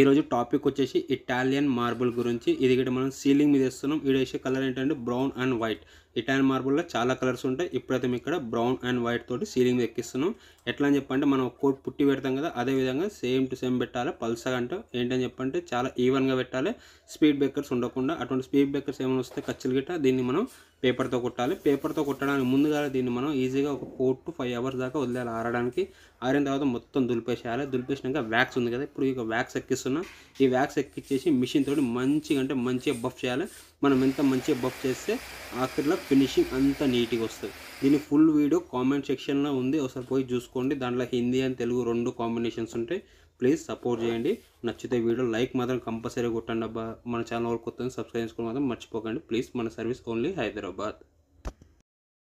ఈరోజు టాపిక్ వచ్చేసి Italian marble గురించి ఇది కూడా మనం సీలింగ్ మీద ఇస్తున్నాం ఈడేసే కలర్ ఏంటంటే బ్రౌన్ అండ్ వైట్ ఇటాలియన్ మార్బుల్లో చాలా కలర్స్ ఉంటాయి ఇప్పుడైతే మేము ఇక్కడ బ్రౌన్ అండ్ వైట్ తోటి సీలింగ్ ఎక్కిస్తున్నాం ఎట్లా అని చెప్పంటే మనం కోట్ పుట్టి పెడతాం కదా అదే విధంగా సేమ్ టు సేమ్ పెట్టాలి పల్సగా అంటే ఏంటని చెప్పంటే చాలా ఈవెన్గా పెట్టాలి స్పీడ్ బ్రేకర్స్ ఉండకుండా అటువంటి స్పీడ్ బ్రేకర్స్ ఏమైనా వస్తే ఖర్చులు గిట్ట దీన్ని మనం పేపర్తో కొట్టాలి పేపర్తో కొట్టడానికి ముందుగా దీన్ని మనం ఈజీగా ఒక ఫోర్ టు ఫైవ్ అవర్స్ దాకా వదిలేయాలి ఆరడానికి ఆరిన తర్వాత మొత్తం దులిపేసేయాలి దులిపేసినాక వ్యాక్స్ ఉంది కదా ఇప్పుడు ఇక వ్యాక్స్ ఎక్కిస్తున్నా ఈ వ్యాక్స్ ఎక్కిచ్చేసి మిషన్ తోటి మంచిగా అంటే మంచిగా బఫ్ చేయాలి మనం ఎంత మంచిగా బఫ్ చేస్తే ఆఖరిలో ఫినిషింగ్ అంత నీట్గా వస్తుంది దీని ఫుల్ వీడియో కామెంట్ సెక్షన్లో ఉంది ఒకసారి పోయి చూసుకోండి దాంట్లో హిందీ అండ్ తెలుగు రెండు కాంబినేషన్స్ ఉంటాయి ప్లీజ్ సపోర్ట్ చేయండి నచ్చితే వీడియో లైక్ మాత్రం కంపల్సరీ కొట్టండి అబ్బా మన ఛానల్ వరకు వస్తుంది సబ్స్క్రైబ్ చేసుకోవడం మాత్రం మర్చిపోకండి ప్లీజ్ మన సర్వీస్ ఓన్లీ హైదరాబాద్